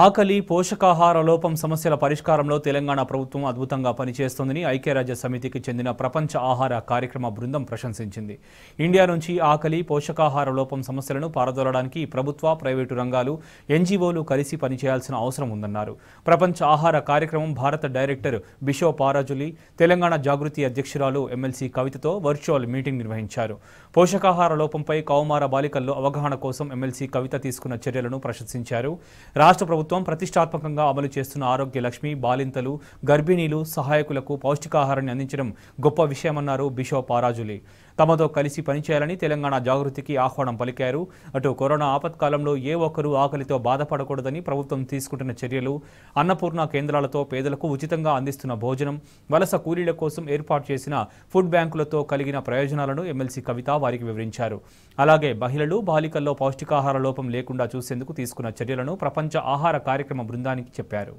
ఆకలి పోషకాహార లోపం సమస్యల పరిష్కారంలో తెలంగాణ ప్రభుత్వం అద్భుతంగా పనిచేస్తోందని ఐక్యరాజ్య సమితికి చెందిన ప్రపంచ ఆహార కార్యక్రమ బృందం ప్రశంసించింది ఇండియా నుంచి ఆకలి పోషకాహార లోపం సమస్యలను పారదోలడానికి ప్రభుత్వ ప్రైవేటు రంగాలు ఎన్జీఓలు కలిసి పనిచేయాల్సిన అవసరం ఉందన్నారు ప్రపంచ ఆహార కార్యక్రమం భారత డైరెక్టర్ బిషో పారాజులి తెలంగాణ జాగృతి అధ్యక్షురాలు ఎమ్మెల్సీ కవితతో వర్చువల్ మీటింగ్ నిర్వహించారు పోషకాహార లోపంపై కౌమార బాలికల్లో అవగాహన కోసం ఎమ్మెల్సీ కవిత తీసుకున్న చర్యలను ప్రశంసించారు రాష్ట్ర ప్రభుత్వం ప్రతిష్టాత్మకంగా అమలు చేస్తున్న ఆరోగ్య లక్ష్మి బాలింతలు గర్భిణీలు సహాయకులకు పౌష్టికాహారాన్ని అందించడం గొప్ప విషయమన్నారు బిషో పారాజులే తమతో కలిసి పనిచేయాలని తెలంగాణ జాగృతికి ఆహ్వానం పలికారు అటు కరోనా ఆపత్కాలంలో ఏ ఒక్కరూ ఆకలితో బాధపడకూడదని ప్రభుత్వం తీసుకుంటున్న చర్యలు అన్నపూర్ణ కేంద్రాలతో పేదలకు ఉచితంగా అందిస్తున్న భోజనం వలస కూలీల కోసం ఏర్పాటు చేసిన ఫుడ్ బ్యాంకులతో కలిగిన ప్రయోజనాలను ఎమ్మెల్సీ కవిత వారికి వివరించారు అలాగే మహిళలు బాలికల్లో పౌష్టికాహార లోపం లేకుండా చూసేందుకు తీసుకున్న చర్యలను ప్రపంచ ఆహార కార్యక్రమ బృందానికి చెప్పారు